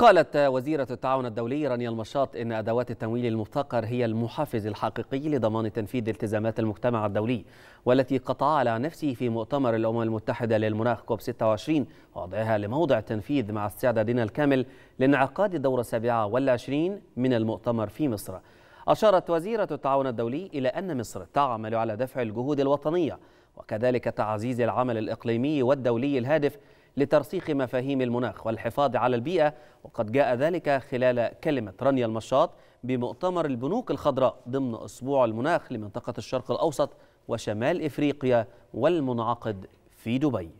قالت وزيرة التعاون الدولي رانيا المشاط إن أدوات التمويل المفتقر هي المحفز الحقيقي لضمان تنفيذ التزامات المجتمع الدولي والتي قطع على نفسه في مؤتمر الأمم المتحدة للمناخ كوب 26 وضعها لموضع تنفيذ مع استعدادنا الكامل لانعقاد الدورة السابعة والعشرين من المؤتمر في مصر أشارت وزيرة التعاون الدولي إلى أن مصر تعمل على دفع الجهود الوطنية وكذلك تعزيز العمل الإقليمي والدولي الهادف لترسيخ مفاهيم المناخ والحفاظ على البيئة وقد جاء ذلك خلال كلمة رانيا المشاط بمؤتمر البنوك الخضراء ضمن أسبوع المناخ لمنطقة الشرق الأوسط وشمال إفريقيا والمنعقد في دبي